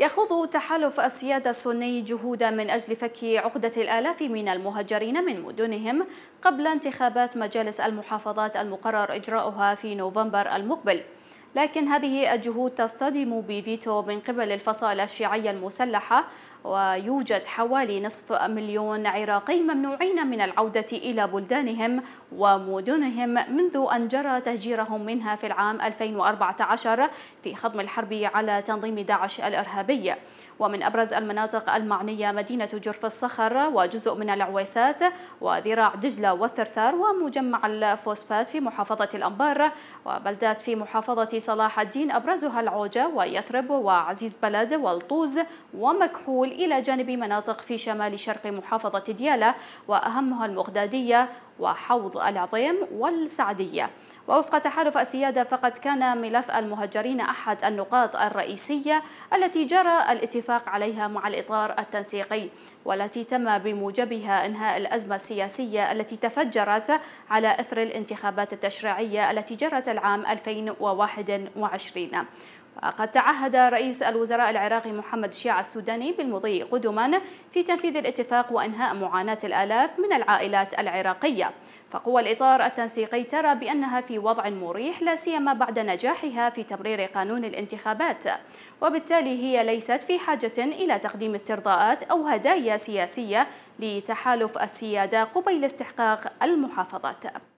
يخوض تحالف السيادة السني جهودا من أجل فك عقدة الآلاف من المهجرين من مدنهم قبل انتخابات مجالس المحافظات المقرر إجراؤها في نوفمبر المقبل لكن هذه الجهود تصطدم بفيتو من قبل الفصائل الشيعية المسلحة ويوجد حوالي نصف مليون عراقي ممنوعين من العودة إلى بلدانهم ومدنهم منذ أن جرى تهجيرهم منها في العام 2014 في خضم الحرب على تنظيم داعش الإرهابي ومن أبرز المناطق المعنية مدينة جرف الصخر وجزء من العويسات وذراع دجلة والثرثار ومجمع الفوسفات في محافظة الأنبار وبلدات في محافظة صلاح الدين أبرزها العوجة ويثرب وعزيز بلد والطوز ومكحول إلى جانب مناطق في شمال شرق محافظة ديالى وأهمها المغدادية وحوض العظيم والسعدية ووفق تحالف السيادة فقد كان ملف المهجرين أحد النقاط الرئيسية التي جرى الاتفاق عليها مع الإطار التنسيقي والتي تم بموجبها إنهاء الأزمة السياسية التي تفجرت على أثر الانتخابات التشريعية التي جرت العام 2021 قد تعهد رئيس الوزراء العراقي محمد شيع السوداني بالمضي قدما في تنفيذ الاتفاق وإنهاء معاناة الآلاف من العائلات العراقية فقوى الإطار التنسيقي ترى بأنها في وضع مريح لا سيما بعد نجاحها في تمرير قانون الانتخابات وبالتالي هي ليست في حاجة إلى تقديم استرضاءات أو هدايا سياسية لتحالف السيادة قبيل استحقاق المحافظات